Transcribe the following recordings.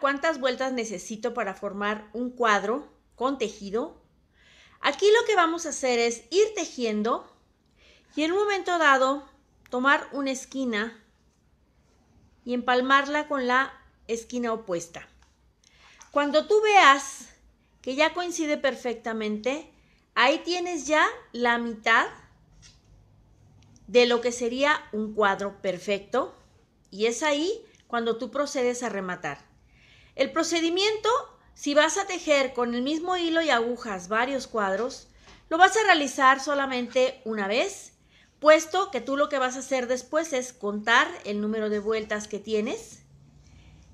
cuántas vueltas necesito para formar un cuadro con tejido. Aquí lo que vamos a hacer es ir tejiendo y en un momento dado tomar una esquina y empalmarla con la esquina opuesta. Cuando tú veas que ya coincide perfectamente, ahí tienes ya la mitad de lo que sería un cuadro perfecto y es ahí cuando tú procedes a rematar. El procedimiento, si vas a tejer con el mismo hilo y agujas varios cuadros, lo vas a realizar solamente una vez, puesto que tú lo que vas a hacer después es contar el número de vueltas que tienes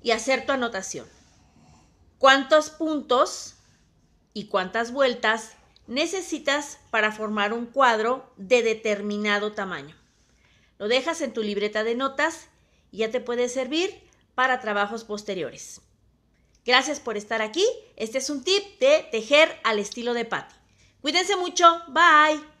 y hacer tu anotación. ¿Cuántos puntos y cuántas vueltas necesitas para formar un cuadro de determinado tamaño? Lo dejas en tu libreta de notas ya te puede servir para trabajos posteriores. Gracias por estar aquí. Este es un tip de tejer al estilo de Patti. Cuídense mucho. Bye.